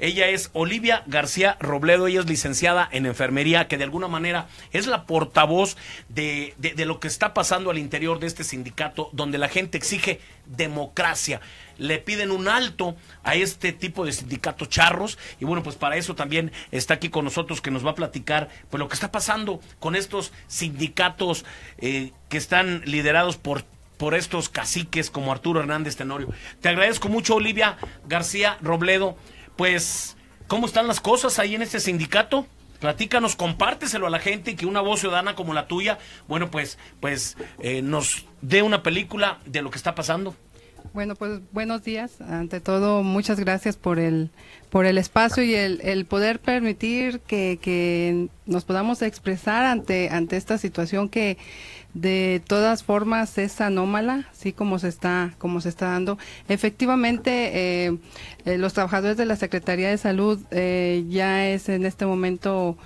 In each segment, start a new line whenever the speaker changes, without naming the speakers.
Ella es Olivia García Robledo, ella es licenciada en enfermería, que de alguna manera es la portavoz de, lo que está pasando al interior de este sindicato, donde la gente exige democracia le piden un alto a este tipo de sindicatos charros y bueno pues para eso también está aquí con nosotros que nos va a platicar pues, lo que está pasando con estos sindicatos eh, que están liderados por estos caciques como Arturo Hernández Tenorio. Te agradezco mucho, Olivia García Robledo pues, ¿cómo están las cosas ahí en este sindicato? Platícanos, compárteselo a la gente y que una voz ciudadana como la tuya, bueno, pues, pues eh, nos dé una película de lo que está pasando.
Bueno, pues buenos días. Ante todo, muchas gracias por el, por el espacio y el, el poder permitir que, que, nos podamos expresar ante, ante esta situación que de todas formas es anómala, así como se está, como se está dando. Efectivamente, eh, eh, los trabajadores de la Secretaría de Salud eh, ya es en este momento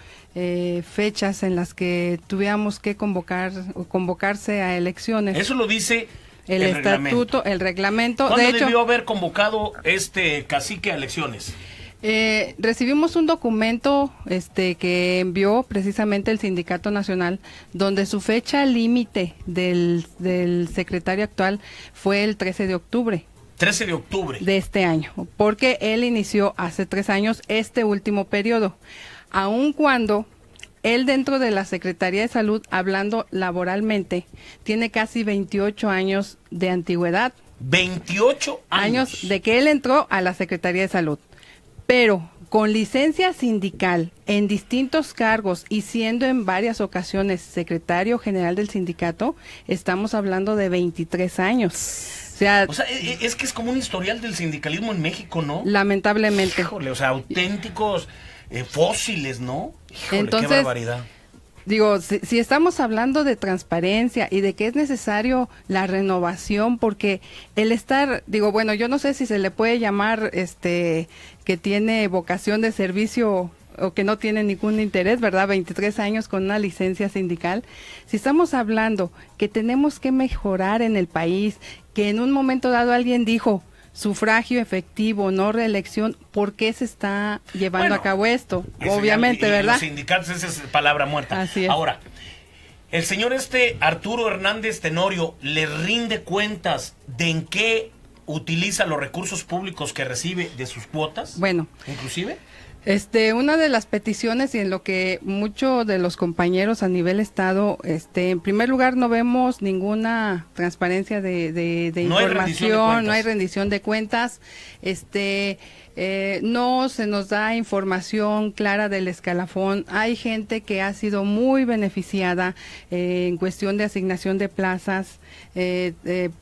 fechas en las que tuviéramos que convocar convocarse a elecciones. Eso lo dice
el, estatuto,
el reglamento. ¿Cuándo de hecho, debió
haber convocado este cacique a elecciones?
Eh, recibimos un documento este, que envió precisamente el Sindicato Nacional, donde su fecha límite del, del secretario actual fue el 13 de octubre.
13 de octubre.
De este año, porque él inició hace tres años este último periodo. Aun cuando él dentro de la Secretaría de Salud, hablando laboralmente, tiene casi 28 años de antigüedad.
28 años.
de que él entró a la Secretaría de Salud. Pero con licencia sindical en distintos cargos y siendo en varias ocasiones secretario general del sindicato, estamos hablando de 23 años. O sea,
e, e, es que es como un historial del sindicalismo en México, ¿no?
Lamentablemente. Híjole,
o sea, auténticos. Eh, fósiles, ¿no? Entonces,
Digo, si, si, estamos hablando de transparencia y de que es necesario la renovación, porque el estar, digo, bueno, yo no sé si se le puede llamar este que tiene vocación de servicio o que no tiene ningún interés, ¿verdad? 23 años con una licencia sindical. Si estamos hablando que tenemos que mejorar en el país, que en un momento dado alguien dijo, sufragio efectivo, no reelección, ¿por qué se está llevando a cabo esto? Obviamente, ¿verdad? Los
sindicatos, esa es palabra muerta. Ahora, el señor este Arturo Hernández Tenorio le rinde cuentas de en qué utiliza los recursos públicos que recibe de sus cuotas. Bueno. Inclusive.
Este, una de las peticiones y en lo que muchos de los compañeros a nivel estado, este, en primer lugar no vemos ninguna transparencia de, de, información, no hay rendición de cuentas, este, eh, no se nos da información clara del escalafón. Hay gente que ha sido muy beneficiada eh, en cuestión de asignación de plazas eh,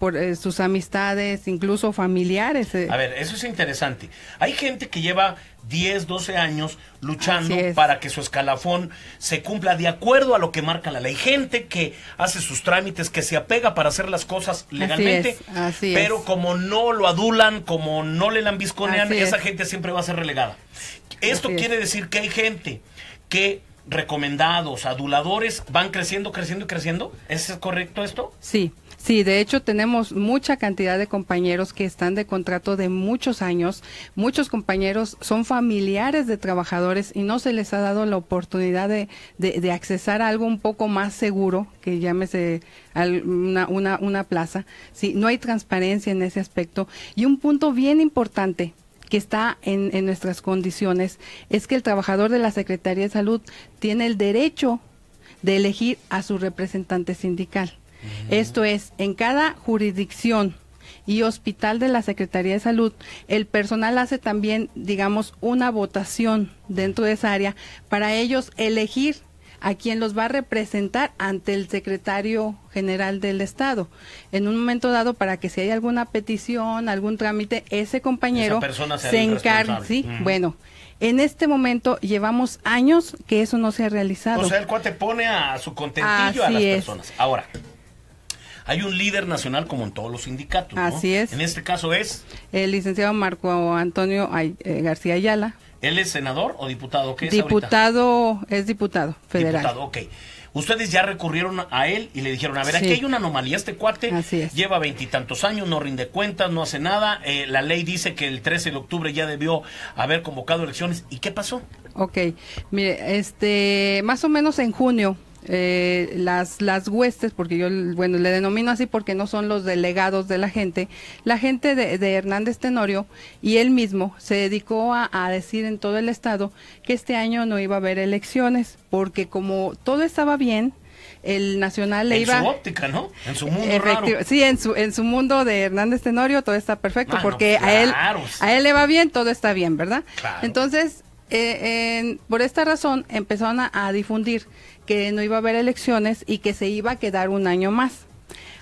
por sus amistades, incluso familiares. A ver,
eso es interesante. Hay gente que lleva 10, 12 años luchando para que su escalafón se cumpla de acuerdo a lo que marca la ley. Gente que hace sus trámites, que se apega para hacer las cosas legalmente, pero como no lo adulan, como no le lambisconean, esa gente siempre va a ser relegada. Esto quiere decir que hay gente que recomendados, aduladores, van creciendo, creciendo y creciendo. ¿Es correcto esto?
Sí. Sí, de hecho tenemos mucha cantidad de compañeros que están de contrato de muchos años. Muchos compañeros son familiares de trabajadores y no se les ha dado la oportunidad de, de, accesar a algo un poco más seguro, que llámese una, una, una plaza. Sí, no hay transparencia en ese aspecto. Y un punto bien importante que está en, en nuestras condiciones es que el trabajador de la Secretaría de Salud tiene el derecho de elegir a su representante sindical. Esto es, en cada jurisdicción y hospital de la Secretaría de Salud, el personal hace también, digamos, una votación dentro de esa área para ellos elegir a quien los va a representar ante el secretario general del Estado. En un momento dado, para que si hay alguna petición, algún trámite, ese compañero se encargue. bueno. En este momento llevamos años que eso no se ha realizado. O sea,
el cuate pone a su contentillo a las personas. Ahora, hay un líder nacional como en todos los sindicatos. Así es. En este caso es.
El licenciado Marco Antonio eh, García Ayala.
¿Él es senador o diputado? ¿Qué es diputado,
es diputado federal. Diputado,
ok. Ustedes ya recurrieron a él y le dijeron, a ver, aquí hay una anomalía, este cuate lleva veintitantos años, no rinde cuentas, no hace nada, eh, la ley dice que el 13 de octubre ya debió haber convocado elecciones. ¿Y qué pasó?
Ok, mire, este, más o menos en junio eh, las, las huestes, porque yo, bueno, le denomino así porque no son los delegados de la gente, la gente de, Hernández Tenorio y él mismo se dedicó a, decir en todo el estado que este año no iba a haber elecciones, porque como todo estaba bien, el Nacional le iba... En su
óptica, ¿no? En su mundo raro. Sí,
en su, en su mundo de Hernández Tenorio todo está perfecto, porque a, él, a él le va bien, todo está bien, ¿verdad? Entonces, eh, por esta razón empezaron a difundir que no iba a haber elecciones y que se iba a quedar un año más.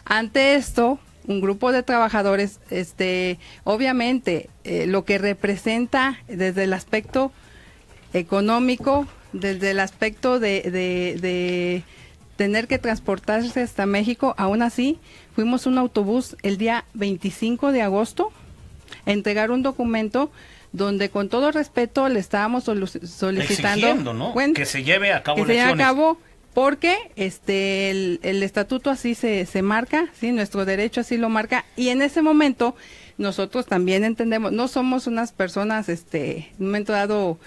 Ante esto, un grupo de trabajadores, este, obviamente, eh, lo que representa desde el aspecto económico, desde el aspecto de, de tener que transportarse hasta México, aún así, fuimos un autobús el día 25 de agosto a entregar un documento donde con todo respeto le estábamos solicitando que se
lleve a cabo a
cabo porque este el, estatuto así se, se marca, sí, nuestro derecho así lo marca y en ese momento nosotros también entendemos, no somos unas personas este en un momento dado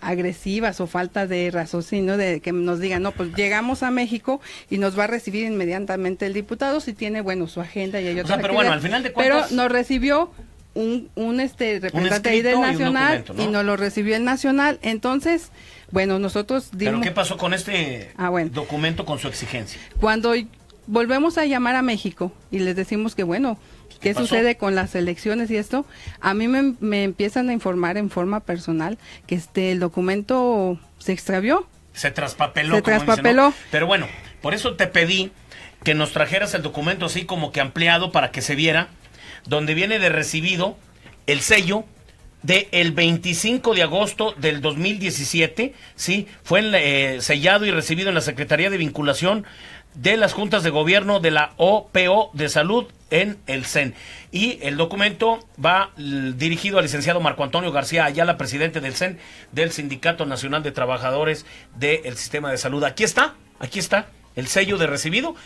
agresivas o falta de sino de que nos digan, no, pues llegamos a México y nos va a recibir inmediatamente el diputado si tiene, bueno, su agenda y hay otras. O pero bueno, al final de cuentas... Pero nos recibió un, un este representante Nacional y, ¿no? nos lo recibió el Nacional. Entonces, bueno, nosotros ¿Pero qué pasó
con este ah, documento con su exigencia?
Cuando volvemos a llamar a México y les decimos que, bueno, ¿qué, sucede con las elecciones y esto? A mí me, me, empiezan a informar en forma personal que este el documento se extravió.
Se traspapeló. Se traspapeló. Pero bueno, por eso te pedí que nos trajeras el documento así como que ampliado para que se viera donde viene de recibido el sello de el 25 de agosto del 2017, sí, fue eh, sellado y recibido en la Secretaría de Vinculación de las Juntas de Gobierno de la OPO de Salud en el CEN. Y el documento va dirigido al licenciado Marco Antonio García Ayala, presidente del CEN, del Sindicato Nacional de Trabajadores del Sistema de Salud. Aquí está, aquí está el sello de recibido.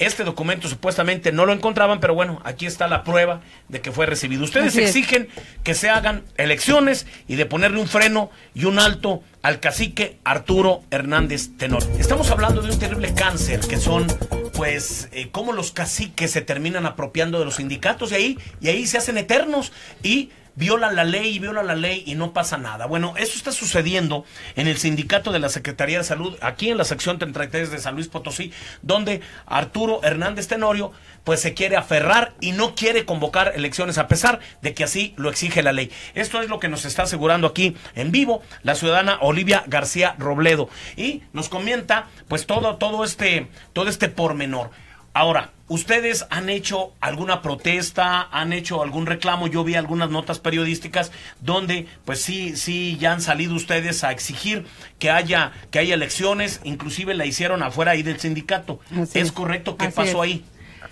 Este documento supuestamente no lo encontraban, pero bueno, aquí está la prueba de que fue recibido. Ustedes exigen que se hagan elecciones y de ponerle un freno y un alto al cacique Arturo Hernández Tenor. Estamos hablando de un terrible cáncer que son, pues, como eh, cómo los caciques se terminan apropiando de los sindicatos y ahí, y ahí se hacen eternos y viola la ley y viola la ley y no pasa nada. Bueno, eso está sucediendo en el sindicato de la Secretaría de Salud, aquí en la sección 33 de San Luis Potosí, donde Arturo Hernández Tenorio pues se quiere aferrar y no quiere convocar elecciones a pesar de que así lo exige la ley. Esto es lo que nos está asegurando aquí en vivo la ciudadana Olivia García Robledo y nos comenta pues todo todo este todo este pormenor. Ahora, ¿ustedes han hecho alguna protesta? ¿Han hecho algún reclamo? Yo vi algunas notas periodísticas donde, pues sí, sí, ya han salido ustedes a exigir que haya, que haya elecciones, inclusive la hicieron afuera ahí del sindicato. ¿Es, correcto? ¿Qué pasó ahí?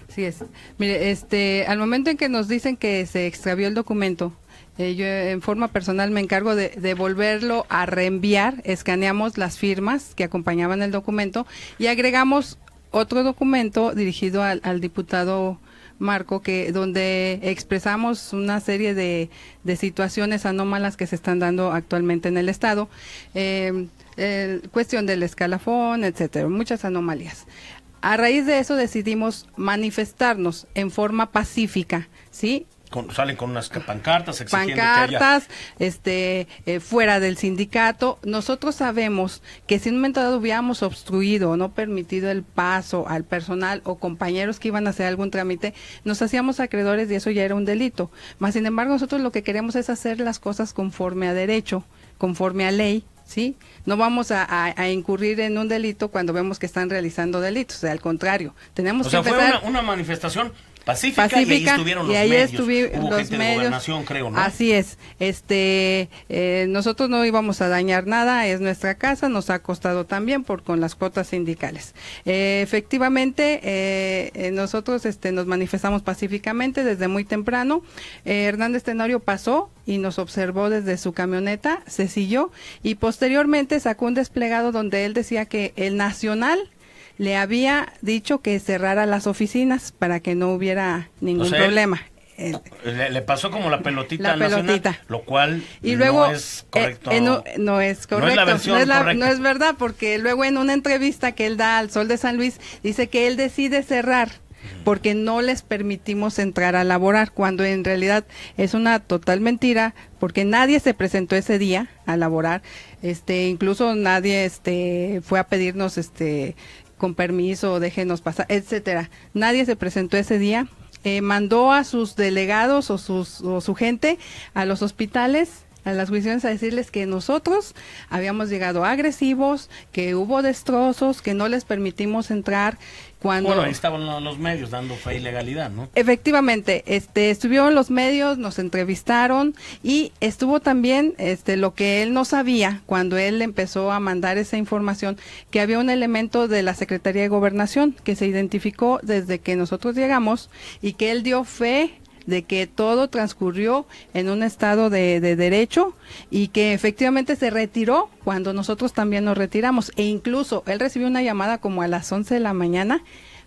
Sí es. Mire, este, al momento en que nos dicen que se extravió el documento, eh, yo en forma personal me encargo de, de, volverlo a reenviar. Escaneamos las firmas que acompañaban el documento y agregamos otro documento dirigido al, diputado Marco, que donde expresamos una serie de, situaciones anómalas que se están dando actualmente en el Estado, eh, cuestión del escalafón, etcétera, muchas anomalías. A raíz de eso decidimos manifestarnos en forma pacífica, ¿sí?
salen con unas pancartas exigiendo pancartas
que este eh, fuera del sindicato nosotros sabemos que si en un momento dado hubiéramos obstruido o no permitido el paso al personal o compañeros que iban a hacer algún trámite nos hacíamos acreedores y eso ya era un delito más sin embargo nosotros lo que queremos es hacer las cosas conforme a derecho conforme a ley ¿sí? No vamos a, incurrir en un delito cuando vemos que están realizando delitos, sea, al contrario, tenemos o que sea, fue
una, manifestación Pacífica, y ahí estuvieron los medios. Hubo gente ¿no? Así
es. Este, eh, nosotros no íbamos a dañar nada, es nuestra casa, nos ha costado también por con las cuotas sindicales. Eh, efectivamente, eh, nosotros este, nos manifestamos pacíficamente desde muy temprano. Hernández Tenorio pasó y nos observó desde su camioneta, se siguió y posteriormente sacó un desplegado donde él decía que el Nacional le había dicho que cerrara las oficinas para que no hubiera ningún problema.
Le, pasó como la pelotita, la pelotita. lo cual y luego, eh, eh, no es correcto.
no, es correcto. No es, verdad, porque luego en una entrevista que él da al Sol de San Luis, dice que él decide cerrar porque no les permitimos entrar a laborar, cuando en realidad es una total mentira, porque nadie se presentó ese día a laborar, este, incluso nadie este, fue a pedirnos este, con permiso, déjenos pasar, etcétera. Nadie se presentó ese día. Eh, mandó a sus delegados o, sus, o su gente a los hospitales a las juicios a decirles que nosotros habíamos llegado agresivos, que hubo destrozos, que no les permitimos entrar cuando... Bueno, ahí
estaban los medios dando fe y legalidad, ¿no?
Efectivamente, este, estuvieron los medios, nos entrevistaron y estuvo también este, lo que él no sabía cuando él empezó a mandar esa información, que había un elemento de la Secretaría de Gobernación que se identificó desde que nosotros llegamos y que él dio fe de que todo transcurrió en un estado de, derecho y que efectivamente se retiró cuando nosotros también nos retiramos. E incluso él recibió una llamada como a las 11 de la mañana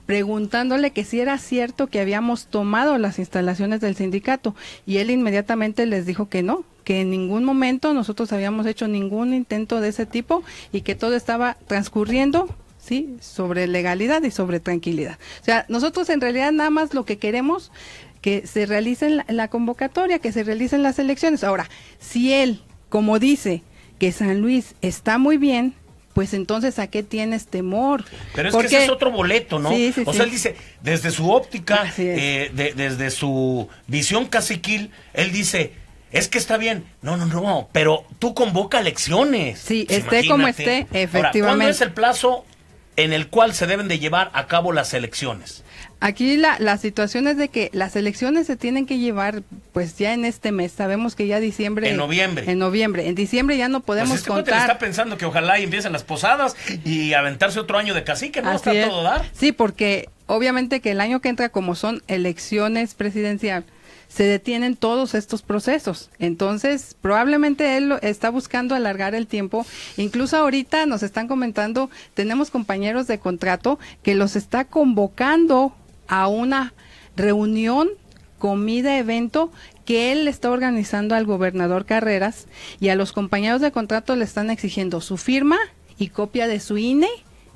preguntándole que si era cierto que habíamos tomado las instalaciones del sindicato y él inmediatamente les dijo que no, que en ningún momento nosotros habíamos hecho ningún intento de ese tipo y que todo estaba transcurriendo ¿sí? sobre legalidad y sobre tranquilidad. O sea, nosotros en realidad nada más lo que queremos que se realicen la, convocatoria, que se realicen las elecciones. Ahora, si él, como dice, que San Luis está muy bien, pues entonces a qué tienes temor. Pero es que ese es otro boleto, ¿no? o sea, él dice,
desde su óptica, eh, desde su visión caciquil, él dice, es que está bien. No, no, no, pero tú convoca elecciones. Sí, esté como esté, efectivamente. ¿Cuándo es el plazo en el cual se deben de llevar a cabo las elecciones?
Aquí la, la situación es de que las elecciones se tienen que llevar pues ya en este mes. Sabemos que ya diciembre. En noviembre. En noviembre. En diciembre ya no pues podemos este contar. está
pensando que ojalá empiecen las posadas y aventarse otro año de cacique, ¿no? está todo dar.
Sí, porque obviamente que el año que entra, como son elecciones presidenciales, se detienen todos estos procesos. Entonces, probablemente él está buscando alargar el tiempo. Incluso ahorita nos están comentando, tenemos compañeros de contrato que los está convocando a una reunión, comida, evento que él está organizando al gobernador Carreras y a los compañeros de contrato le están exigiendo su firma y copia de su INE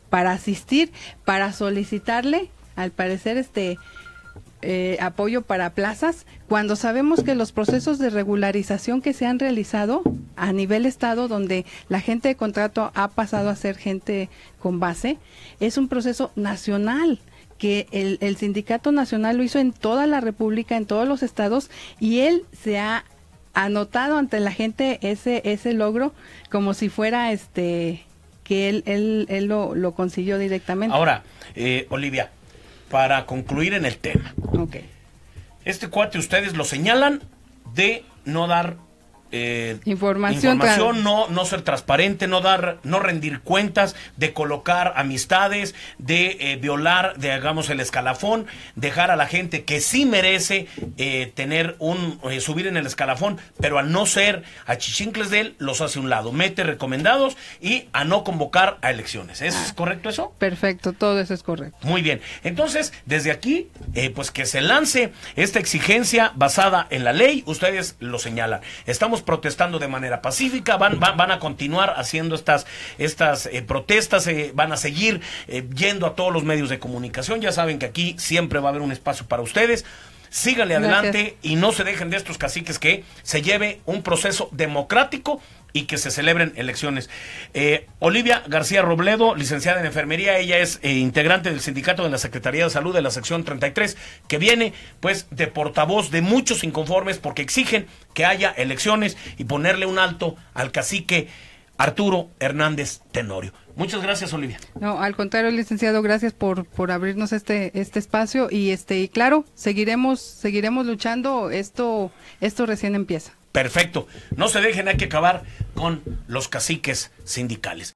para asistir, para solicitarle, al parecer, este eh, apoyo para plazas cuando sabemos que los procesos de regularización que se han realizado a nivel Estado, donde la gente de contrato ha pasado a ser gente con base, es un proceso nacional que el, Sindicato Nacional lo hizo en toda la República, en todos los estados, y él se ha anotado ante la gente ese, ese logro como si fuera este que él, él, él lo, consiguió directamente. Ahora,
eh, Olivia, para concluir en el tema. Este cuate ustedes lo señalan de no dar eh,
información,
no, no ser transparente, no dar, no rendir cuentas, de colocar amistades, de eh, violar, de hagamos el escalafón, dejar a la gente que sí merece eh, tener un subir en el escalafón, pero al no ser a chichincles de él, los hace un lado, mete recomendados y a no convocar a elecciones. ¿Es ah, correcto
eso? Perfecto, todo eso es correcto.
Muy bien. Entonces, desde aquí, pues que se lance esta exigencia basada en la ley, ustedes lo señalan. Estamos protestando de manera pacífica, van, van, a continuar haciendo estas, estas eh, protestas, eh, van a seguir eh, yendo a todos los medios de comunicación. Ya saben que aquí siempre va a haber un espacio para ustedes síganle adelante y no se dejen de estos caciques que se lleve un proceso democrático y que se celebren elecciones. Eh, Olivia García Robledo, licenciada en enfermería, ella es eh, integrante del sindicato de la Secretaría de Salud de la sección 33, que viene pues de portavoz de muchos inconformes porque exigen que haya elecciones y ponerle un alto al cacique Arturo Hernández Tenorio. Muchas gracias, Olivia.
No, al contrario, licenciado, gracias por, por abrirnos este, este espacio y este, y claro, seguiremos, seguiremos luchando, esto, esto recién empieza.
Perfecto. No se dejen, hay que acabar con los caciques sindicales.